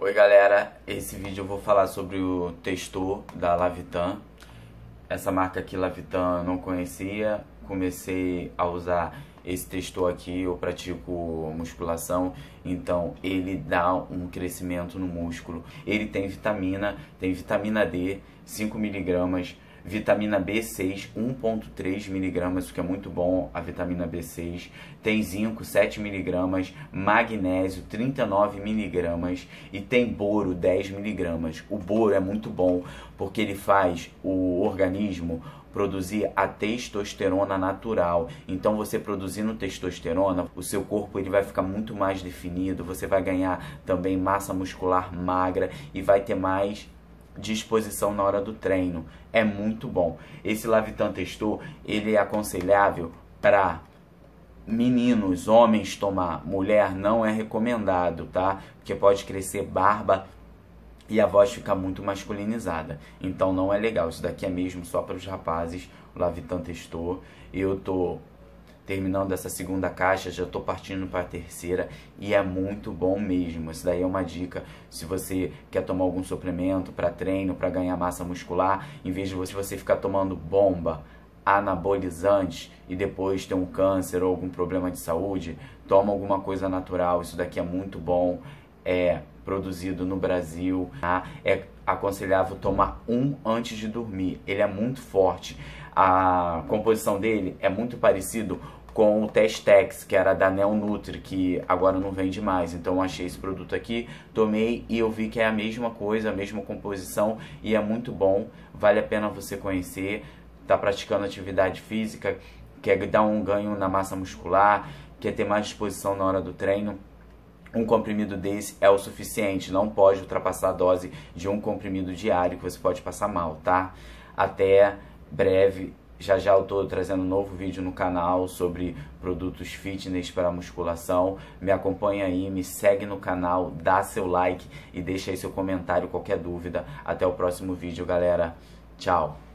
Oi galera, esse vídeo eu vou falar sobre o textor da Lavitan. Essa marca aqui, Lavitan, eu não conhecia. Comecei a usar esse textor aqui, eu pratico musculação, então ele dá um crescimento no músculo. Ele tem vitamina, tem vitamina D, 5 miligramas vitamina B6 1.3 miligramas, o que é muito bom, a vitamina B6. Tem zinco 7 miligramas, magnésio 39 miligramas e tem boro 10 miligramas. O boro é muito bom porque ele faz o organismo produzir a testosterona natural. Então você produzindo testosterona, o seu corpo ele vai ficar muito mais definido, você vai ganhar também massa muscular magra e vai ter mais disposição na hora do treino. É muito bom. Esse Lavitan Testor, ele é aconselhável para meninos, homens tomar, mulher não é recomendado, tá? Porque pode crescer barba e a voz ficar muito masculinizada. Então não é legal. Isso daqui é mesmo só para os rapazes, o Lavitan Testor. Eu tô Terminando essa segunda caixa, já estou partindo para a terceira e é muito bom mesmo. Isso daí é uma dica se você quer tomar algum suplemento para treino, para ganhar massa muscular, em vez de você ficar tomando bomba, anabolizantes e depois ter um câncer ou algum problema de saúde, toma alguma coisa natural. Isso daqui é muito bom. É produzido no Brasil. Tá? É aconselhável tomar um antes de dormir. Ele é muito forte. A composição dele é muito parecido com o Testex, que era da Neo Nutri, que agora não vende mais. Então achei esse produto aqui, tomei e eu vi que é a mesma coisa, a mesma composição e é muito bom, vale a pena você conhecer. Tá praticando atividade física, quer dar um ganho na massa muscular, quer ter mais disposição na hora do treino um comprimido desse é o suficiente, não pode ultrapassar a dose de um comprimido diário que você pode passar mal, tá? Até breve já já eu estou trazendo um novo vídeo no canal sobre produtos fitness para musculação. Me acompanha aí, me segue no canal, dá seu like e deixa aí seu comentário, qualquer dúvida. Até o próximo vídeo, galera. Tchau!